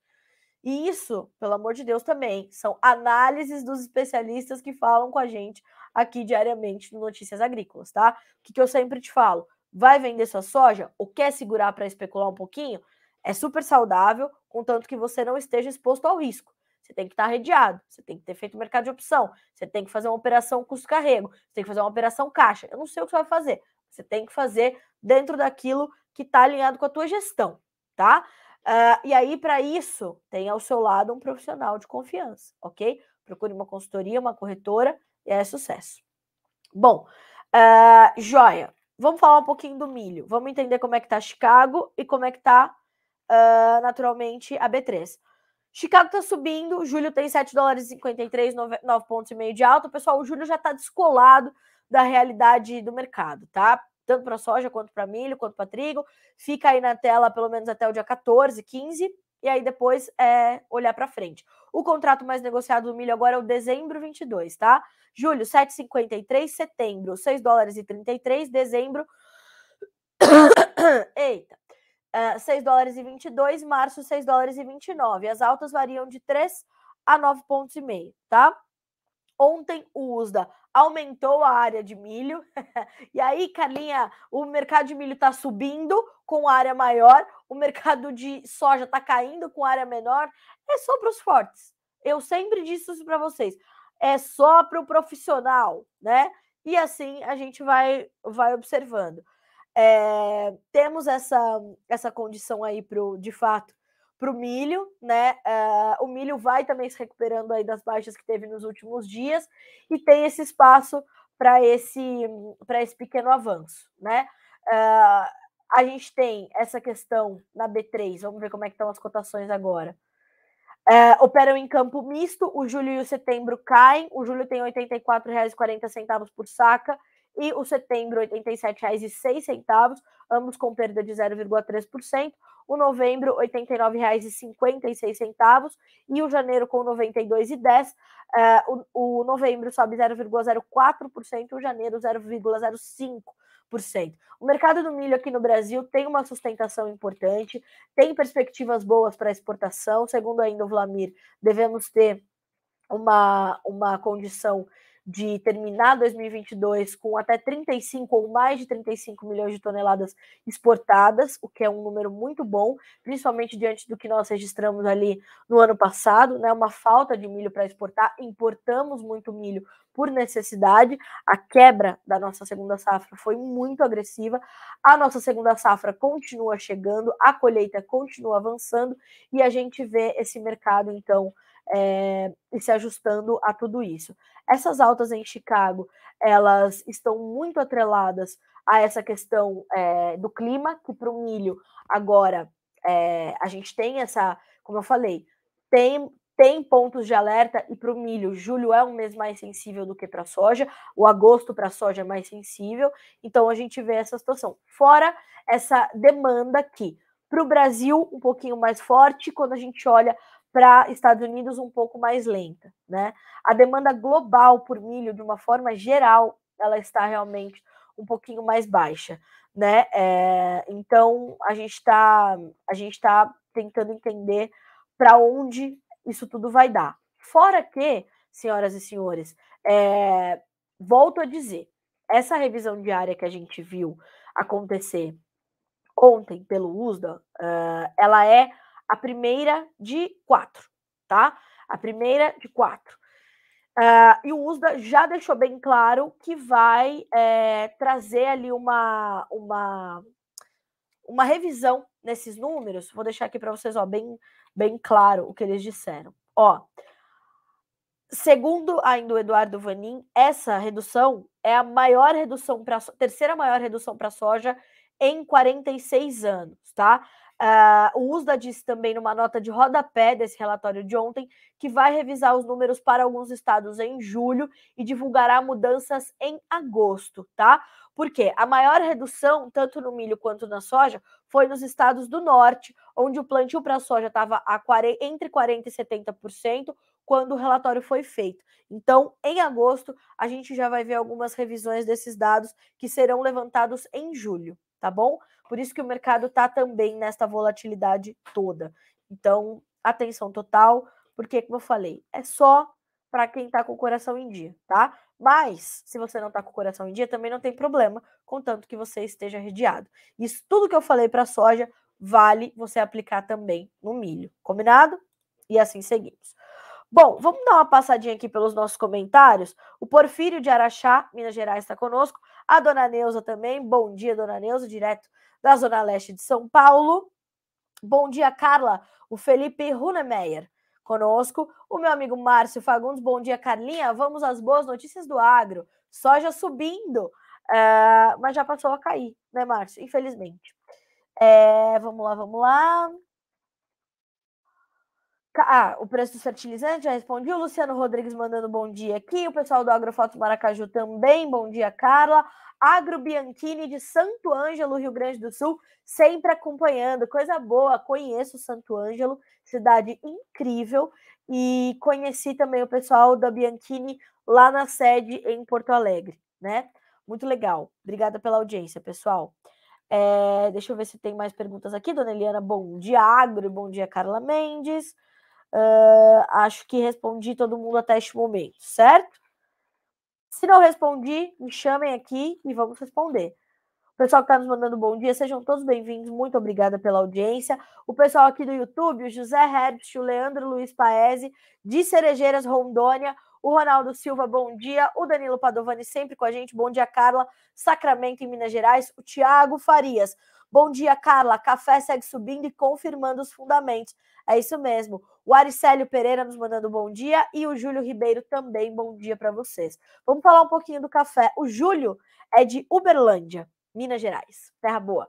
E isso, pelo amor de Deus, também são análises dos especialistas que falam com a gente aqui diariamente no Notícias Agrícolas, tá? O que, que eu sempre te falo? Vai vender sua soja ou quer segurar para especular um pouquinho? É super saudável, contanto que você não esteja exposto ao risco. Você tem que estar tá redeado, você tem que ter feito mercado de opção, você tem que fazer uma operação custo-carrego, você tem que fazer uma operação caixa. Eu não sei o que você vai fazer. Você tem que fazer dentro daquilo que está alinhado com a tua gestão, tá? Uh, e aí, para isso, tem ao seu lado um profissional de confiança, ok? Procure uma consultoria, uma corretora, e é sucesso. Bom, uh, joia. Vamos falar um pouquinho do milho. Vamos entender como é que está Chicago e como é que está, uh, ah, naturalmente, a B3. Chicago está subindo, julho tem 7 dólares e 53, 9, pontos e meio de alta. Pessoal, o julho já está descolado da realidade do mercado, tá? tanto para soja quanto para milho, quanto para trigo. Fica aí na tela pelo menos até o dia 14, 15, e aí depois é, olhar para frente. O contrato mais negociado do milho agora é o dezembro 22, tá? Julho 7,53, setembro 6 dólares e 33, dezembro Eita. Uh, é, 6 dólares e 22, março 6 dólares e 29. As altas variam de 3 a 9,5, pontos tá? Ontem o USDA aumentou a área de milho. e aí, Carlinha, o mercado de milho está subindo com área maior, o mercado de soja está caindo com área menor. É só para os fortes. Eu sempre disse isso para vocês. É só para o profissional, né? E assim a gente vai, vai observando. É, temos essa, essa condição aí pro, de fato para o milho, né? Uh, o milho vai também se recuperando aí das baixas que teve nos últimos dias e tem esse espaço para esse para esse pequeno avanço, né? Uh, a gente tem essa questão na B3, vamos ver como é que estão as cotações agora. Uh, operam em campo misto, o julho e o setembro caem, o julho tem R$ 84,40 por saca e o setembro R$ 87,06, ambos com perda de 0,3% o novembro R$ 89,56 e o janeiro com R$ 92,10. Uh, o, o novembro sobe 0,04%, o janeiro 0,05%. O mercado do milho aqui no Brasil tem uma sustentação importante, tem perspectivas boas para exportação. Segundo ainda o Vlamir, devemos ter uma, uma condição de terminar 2022 com até 35 ou mais de 35 milhões de toneladas exportadas, o que é um número muito bom, principalmente diante do que nós registramos ali no ano passado, né? Uma falta de milho para exportar, importamos muito milho por necessidade. A quebra da nossa segunda safra foi muito agressiva. A nossa segunda safra continua chegando, a colheita continua avançando e a gente vê esse mercado então é, eh, e se ajustando a tudo isso essas altas em Chicago, elas estão muito atreladas a essa questão é, do clima, que para o milho agora é, a gente tem essa, como eu falei, tem, tem pontos de alerta e para o milho, julho é um mês mais sensível do que para a soja, o agosto para a soja é mais sensível, então a gente vê essa situação. Fora essa demanda aqui. Para o Brasil, um pouquinho mais forte, quando a gente olha para Estados Unidos um pouco mais lenta, né? A demanda global por milho, de uma forma geral, ela está realmente um pouquinho mais baixa, né? É, então a gente está a gente está tentando entender para onde isso tudo vai dar. Fora que, senhoras e senhores, é, volto a dizer, essa revisão diária que a gente viu acontecer ontem pelo USDA, uh, ela é a primeira de quatro, tá? A primeira de quatro. Uh, e o USDA já deixou bem claro que vai é, trazer ali uma, uma, uma revisão nesses números. Vou deixar aqui para vocês ó, bem, bem claro o que eles disseram. Ó, segundo ainda o Eduardo Vanin, essa redução é a maior redução para terceira maior redução para soja em 46 anos, tá? Uh, o USDA disse também numa nota de rodapé desse relatório de ontem que vai revisar os números para alguns estados em julho e divulgará mudanças em agosto, tá? Porque a maior redução, tanto no milho quanto na soja, foi nos estados do norte, onde o plantio para a soja estava entre 40% e 70% quando o relatório foi feito. Então, em agosto, a gente já vai ver algumas revisões desses dados que serão levantados em julho tá bom? Por isso que o mercado tá também nesta volatilidade toda. Então, atenção total, porque, como eu falei, é só para quem tá com o coração em dia, tá? Mas, se você não tá com o coração em dia, também não tem problema, contanto que você esteja rediado Isso tudo que eu falei para soja vale você aplicar também no milho, combinado? E assim seguimos. Bom, vamos dar uma passadinha aqui pelos nossos comentários. O Porfírio de Araxá, Minas Gerais, está conosco. A dona Neuza também. Bom dia, dona Neuza, direto da Zona Leste de São Paulo. Bom dia, Carla. O Felipe Runemeyer conosco. O meu amigo Márcio Fagundes. Bom dia, Carlinha. Vamos às boas notícias do agro. Soja subindo, é, mas já passou a cair, né, Márcio? Infelizmente. É, vamos lá, vamos lá. Ah, o preço dos fertilizantes, já respondi. O Luciano Rodrigues mandando bom dia aqui. O pessoal do Agrofoto Maracaju também. Bom dia, Carla. Agro Bianchini de Santo Ângelo, Rio Grande do Sul, sempre acompanhando. Coisa boa, conheço Santo Ângelo, cidade incrível. E conheci também o pessoal da Bianchini lá na sede em Porto Alegre, né? Muito legal. Obrigada pela audiência, pessoal. É, deixa eu ver se tem mais perguntas aqui. Dona Eliana, bom dia, Agro. Bom dia, Carla Mendes. Uh, acho que respondi todo mundo até este momento, certo? Se não respondi, me chamem aqui e vamos responder. O pessoal que está nos mandando bom dia, sejam todos bem-vindos, muito obrigada pela audiência. O pessoal aqui do YouTube, o José Herbst, o Leandro Luiz Paese, de Cerejeiras, Rondônia, o Ronaldo Silva, bom dia, o Danilo Padovani sempre com a gente, bom dia, Carla, Sacramento em Minas Gerais, o Tiago Farias, bom dia, Carla, café segue subindo e confirmando os fundamentos, é isso mesmo, o Aricélio Pereira nos mandando bom dia e o Júlio Ribeiro também, bom dia para vocês. Vamos falar um pouquinho do café, o Júlio é de Uberlândia, Minas Gerais, terra boa.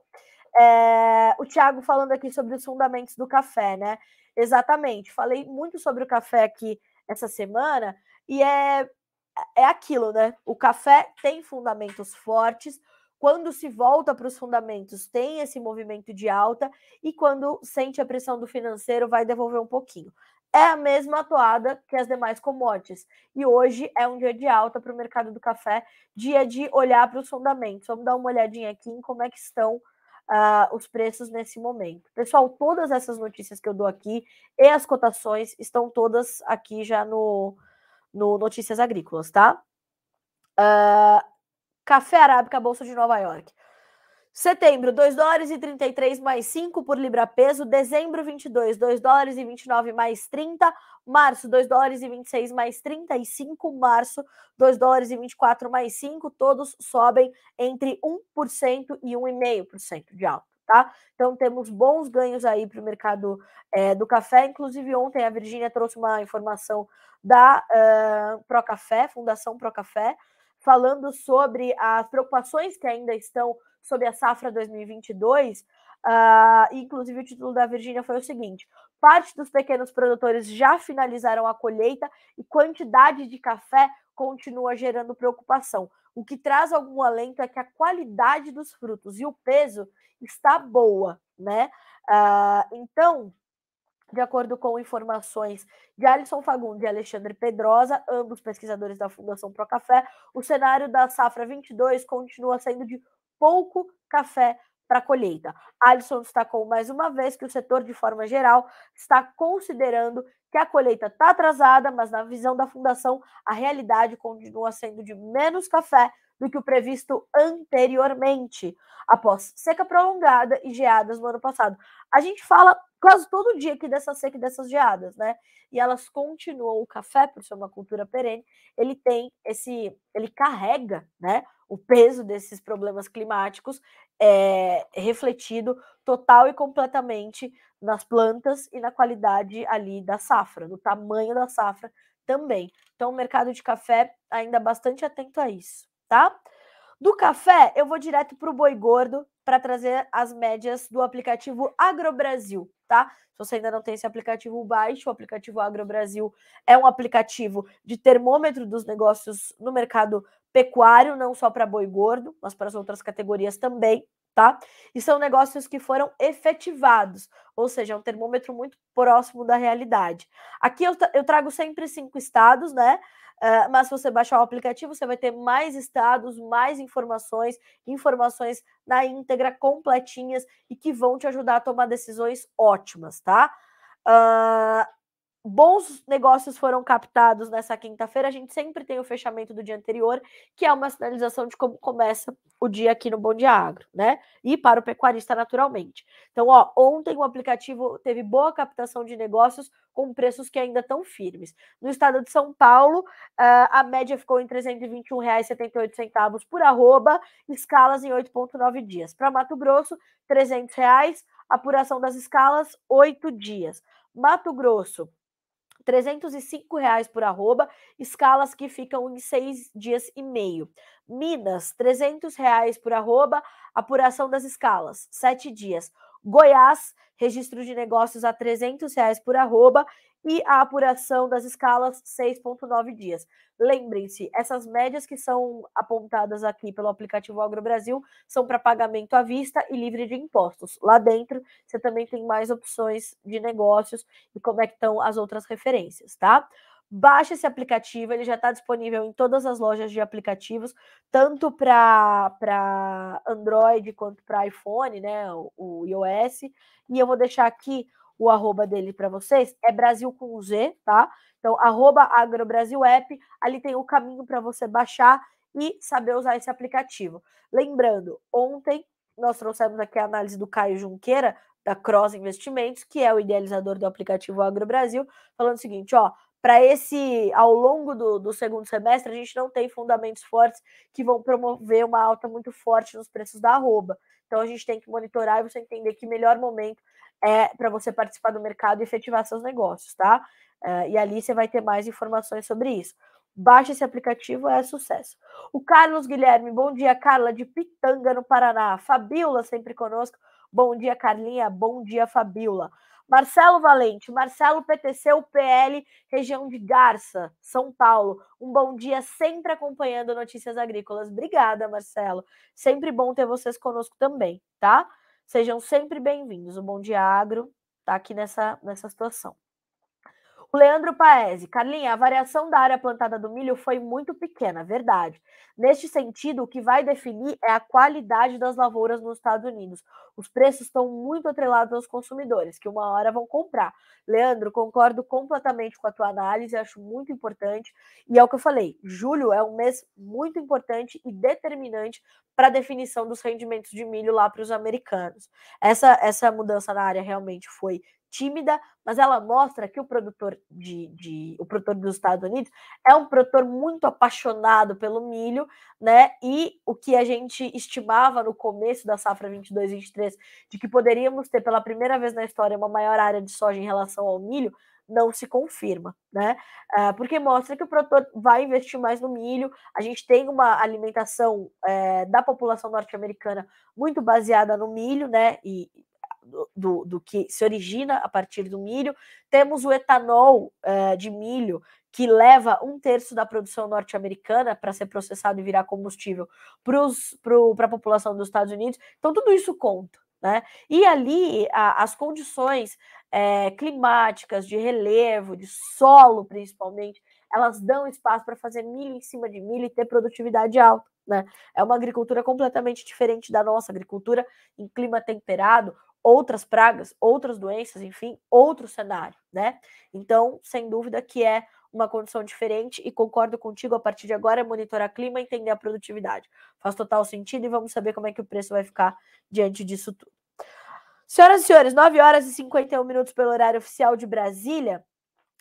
É, o Thiago falando aqui sobre os fundamentos do café, né? Exatamente. Falei muito sobre o café aqui essa semana e é, é aquilo, né? O café tem fundamentos fortes. Quando se volta para os fundamentos, tem esse movimento de alta. E quando sente a pressão do financeiro, vai devolver um pouquinho. É a mesma atuada que as demais commodities. E hoje é um dia de alta para o mercado do café, dia de olhar para os fundamentos. Vamos dar uma olhadinha aqui em como é que estão Uh, os preços nesse momento. Pessoal, todas essas notícias que eu dou aqui e as cotações estão todas aqui já no, no Notícias Agrícolas, tá? Uh, café Arábica, Bolsa de Nova York. Setembro, 2 dólares e 33 mais 5 por libra peso. Dezembro, 22, 2 dólares e 29 mais 30. Março, 2 dólares e 26 mais 35. Março, 2 dólares e 24 mais 5. Todos sobem entre 1% e 1,5% de alta tá? Então temos bons ganhos aí para o mercado é, do café. Inclusive, ontem a Virgínia trouxe uma informação da uh, Procafé, Fundação Procafé, falando sobre as preocupações que ainda estão sobre a safra 2022. Uh, ah, inclusive, o título da Virgínia foi o seguinte: parte dos pequenos produtores já finalizaram a colheita e quantidade de café continua gerando preocupação. O que traz algum alento é que a qualidade dos frutos e o peso está boa, né? Ah, então, de acordo com informações de Alisson Fagundes e Alexandre Pedrosa, ambos pesquisadores da Fundação Pro Café, o cenário da safra 22 continua sendo de pouco café para colheita. Alisson destacou mais uma vez que o setor, de forma geral, está considerando que a colheita está atrasada, mas na visão da Fundação, a realidade continua sendo de menos café do que o previsto anteriormente, após seca prolongada e geadas no ano passado. A gente fala quase todo dia aqui dessa seca e dessas geadas, né? E elas continuam, o café, por ser uma cultura perene, ele tem esse, ele carrega, né, o peso desses problemas climáticos é, refletido total e completamente nas plantas e na qualidade ali da safra, no tamanho da safra também. Então, o mercado de café ainda bastante atento a isso tá? Do café, eu vou direto para o boi gordo para trazer as médias do aplicativo AgroBrasil, tá? Se você ainda não tem esse aplicativo, baixo O aplicativo AgroBrasil é um aplicativo de termômetro dos negócios no mercado pecuário, não só para boi gordo, mas para as outras categorias também, tá? E são negócios que foram efetivados, ou seja, é um termômetro muito próximo da realidade. Aqui eu, eu trago sempre cinco estados, né? Ah, mas se você baixar o aplicativo, você vai ter mais estados, mais informações, informações na íntegra, completinhas e que vão te ajudar a tomar decisões ótimas, tá? Uh, bons negócios foram captados nessa quinta-feira. A gente sempre tem o fechamento do dia anterior, que é uma sinalização de como começa o dia aqui no Bom Dia Agro, né? E para o pecuarista, naturalmente. Então, ó, ontem o aplicativo teve boa captação de negócios com preços que ainda estão firmes. No estado de São Paulo, eh, a média ficou em R$ 321,78 por arroba, escalas em 8,9 dias. Para Mato Grosso, R$ 300, reais, apuração das escalas, oito dias. Mato Grosso, 305 reais por arroba, escalas que ficam em seis dias e meio. Minas, 300 reais por arroba, apuração das escalas, sete dias. Goiás, registro de negócios a 300 reais por arroba e a apuração das escalas 6,9 dias. Lembrem-se, essas médias que são apontadas aqui pelo aplicativo Agro Brasil são para pagamento à vista e livre de impostos. Lá dentro, você também tem mais opções de negócios e como é que estão as outras referências, tá? Baixe esse aplicativo, ele já está disponível em todas as lojas de aplicativos, tanto para Android quanto para iPhone, né? O, o iOS. E eu vou deixar aqui o arroba dele para vocês, é Brasil com Z, tá? Então, arroba agrobrasilapp, ali tem o caminho para você baixar e saber usar esse aplicativo. Lembrando, ontem nós trouxemos aqui a análise do Caio Junqueira, da Cross Investimentos, que é o idealizador do aplicativo Agro Brasil, falando o seguinte, ó, para esse, ao longo do, do, segundo semestre, a gente não tem fundamentos fortes que vão promover uma alta muito forte nos preços da arroba. Então a gente tem que monitorar e você entender que melhor momento é para você participar do mercado e efetivar seus negócios, tá? É, e ali você vai ter mais informações sobre isso. Baixa esse aplicativo, é sucesso. O Carlos Guilherme, bom dia, Carla, de Pitanga, no Paraná. Fabiola, sempre conosco. Bom dia, Carlinha. Bom dia, Fabiola. Marcelo Valente, Marcelo PTC, UPL, região de Garça, São Paulo. Um bom dia, sempre acompanhando notícias agrícolas. Obrigada, Marcelo. Sempre bom ter vocês conosco também, tá? Sejam sempre bem-vindos. O Bom Dia Agro está aqui nessa, nessa situação. Leandro Paese, Carlinha, a variação da área plantada do milho foi muito pequena, verdade. Neste sentido, o que vai definir é a qualidade das lavouras nos Estados Unidos. Os preços estão muito atrelados aos consumidores, que uma hora vão comprar. Leandro, concordo completamente com a tua análise, acho muito importante. E é o que eu falei: julho é um mês muito importante e determinante para a definição dos rendimentos de milho lá para os americanos. Essa, essa mudança na área realmente foi tímida, mas ela mostra que o produtor de, de, o produtor dos Estados Unidos é um produtor muito apaixonado pelo milho, né? E o que a gente estimava no começo da safra 22/23 de que poderíamos ter pela primeira vez na história uma maior área de soja em relação ao milho, não se confirma, né? Ah, porque mostra que o produtor vai investir mais no milho. A gente tem uma alimentação é, da população norte-americana muito baseada no milho, né? E do, do, que se origina a partir do milho. Temos o etanol eh, de milho, que leva um terço da produção norte-americana para ser processado e virar combustível para pro, a população dos Estados Unidos. Então, tudo isso conta. Né? E ali a, as condições é, climáticas, de relevo, de solo principalmente, elas dão espaço para fazer milho em cima de milho e ter produtividade alta. Né? É uma agricultura completamente diferente da nossa, agricultura em clima temperado, outras pragas, outras doenças, enfim, outro cenário, né? Então, sem dúvida que é uma condição diferente e concordo contigo a partir de agora é monitorar clima e entender a produtividade. Faz total sentido e vamos saber como é que o preço vai ficar diante disso tudo. Senhoras e senhores, 9 horas e 51 minutos pelo horário oficial de Brasília.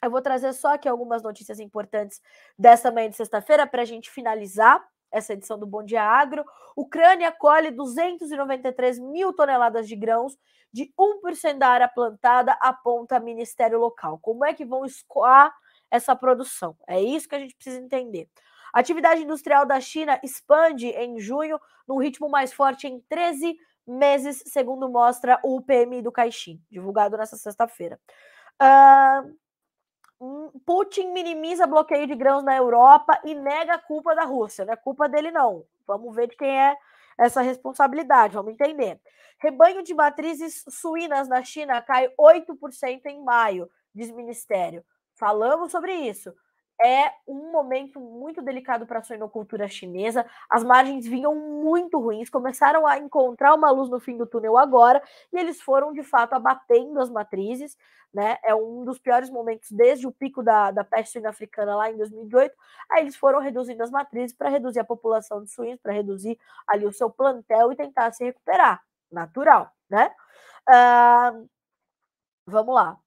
Eu vou trazer só aqui algumas notícias importantes dessa manhã de sexta-feira para a gente finalizar essa edição do Bom Dia Agro. Ucrânia colhe 293 mil toneladas de grãos, de 1% da área plantada, aponta Ministério Local. Como é que vão escoar essa produção? É isso que a gente precisa entender. A atividade industrial da China expande em junho, num ritmo mais forte em 13 meses, segundo mostra o PMI do Caixin, divulgado nessa sexta-feira. Uh, Putin minimiza bloqueio de grãos na Europa e nega a culpa da Rússia. Não é culpa dele, não. Vamos ver de quem é essa responsabilidade, vamos entender. Rebanho de matrizes suínas na China cai 8% em maio, diz o Ministério. Falamos sobre isso é um momento muito delicado para a suinocultura chinesa. As margens vinham muito ruins, começaram a encontrar uma luz no fim do túnel agora, e eles foram de fato abatendo as matrizes. Né? É um dos piores momentos desde o pico da, da peste suína africana lá em 2018. Aí eles foram reduzindo as matrizes para reduzir a população de suínos, para reduzir ali o seu plantel e tentar se recuperar. Natural, né? Uh, vamos lá.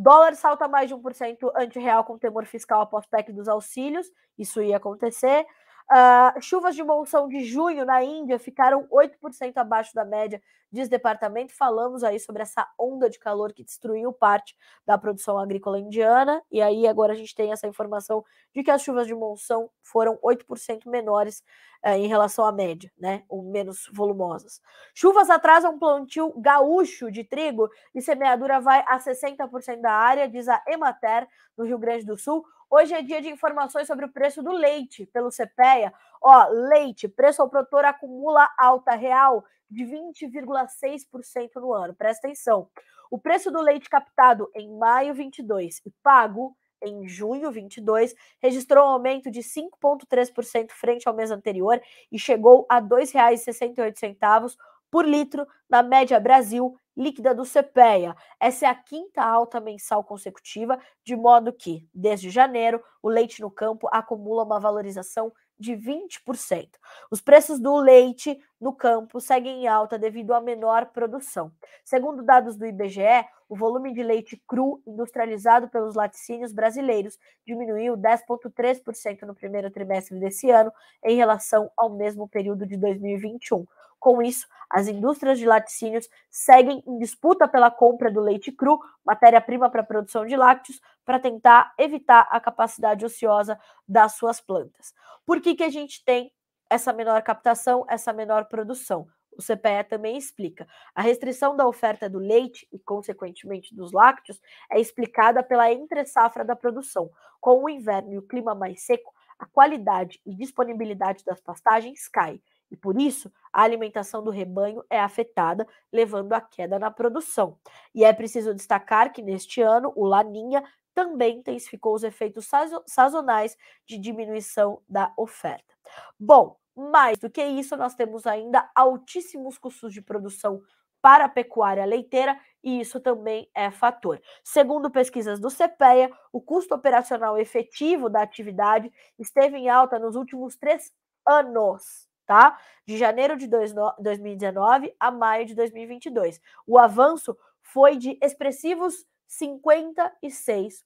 Dólar salta mais de 1% ante real com temor fiscal após PEC dos auxílios, isso ia acontecer. Uh, chuvas de monção de junho na Índia ficaram 8% abaixo da média, diz departamento. Falamos aí sobre essa onda de calor que destruiu parte da produção agrícola indiana. E aí agora a gente tem essa informação de que as chuvas de monção foram 8% menores uh, em relação à média, né? Ou menos volumosas. Chuvas atrasam plantio gaúcho de trigo e semeadura vai a 60% da área, diz a Emater, no Rio Grande do Sul. Hoje é dia de informações sobre o preço do leite pelo CPEA. Ó, leite, preço ao produtor acumula alta real de 20,6% no ano. Presta atenção. O preço do leite captado em maio 22 e pago em junho 22 registrou um aumento de 5,3% frente ao mês anterior e chegou a R$ 2,68 por litro na média Brasil líquida do CPEA. Essa é a quinta alta mensal consecutiva, de modo que, desde janeiro, o leite no campo acumula uma valorização de 20%. Os preços do leite no campo seguem em alta devido à menor produção. Segundo dados do IBGE, o volume de leite cru industrializado pelos laticínios brasileiros diminuiu 10,3% no primeiro trimestre desse ano em relação ao mesmo período de 2021. Com isso, as indústrias de laticínios seguem em disputa pela compra do leite cru, matéria-prima para a produção de lácteos, para tentar evitar a capacidade ociosa das suas plantas. Por que, que a gente tem essa menor captação, essa menor produção? O CPE também explica. A restrição da oferta do leite e, consequentemente, dos lácteos é explicada pela entre-safra da produção. Com o inverno e o clima mais seco, a qualidade e disponibilidade das pastagens cai e por isso a alimentação do rebanho é afetada, levando à queda na produção. E é preciso destacar que neste ano o Laninha também intensificou os efeitos sazonais de diminuição da oferta. Bom, mais do que isso, nós temos ainda altíssimos custos de produção para a pecuária leiteira e isso também é fator. Segundo pesquisas do CPEA, o custo operacional efetivo da atividade esteve em alta nos últimos três anos tá? De janeiro de dois, 2019 a maio de 2022. O avanço foi de expressivos 56%.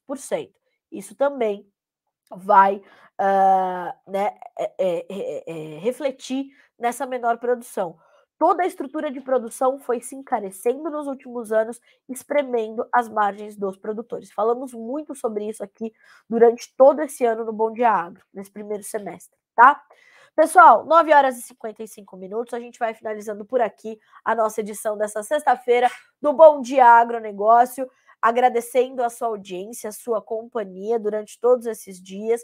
Isso também vai uh, né, é, é, é, refletir nessa menor produção. Toda a estrutura de produção foi se encarecendo nos últimos anos, espremendo as margens dos produtores. Falamos muito sobre isso aqui durante todo esse ano no Bom Dia Agro, nesse primeiro semestre, tá? Pessoal, 9 horas e 55 minutos, a gente vai finalizando por aqui a nossa edição dessa sexta-feira do Bom Dia Agronegócio, agradecendo a sua audiência, a sua companhia durante todos esses dias.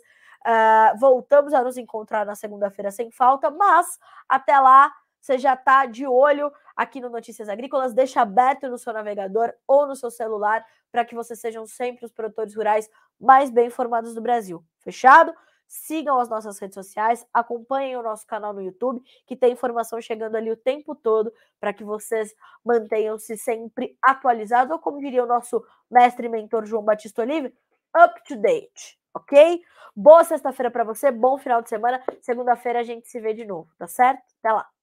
Uh, voltamos a nos encontrar na segunda-feira sem falta, mas até lá você já está de olho aqui no Notícias Agrícolas, deixa aberto no seu navegador ou no seu celular para que vocês sejam sempre os produtores rurais mais bem informados do Brasil. Fechado? sigam as nossas redes sociais, acompanhem o nosso canal no YouTube, que tem informação chegando ali o tempo todo para que vocês mantenham-se sempre atualizados, ou como diria o nosso mestre e mentor João Batista Olive, up to date, ok? Boa sexta-feira para você, bom final de semana. Segunda-feira a gente se vê de novo, tá certo? Até lá.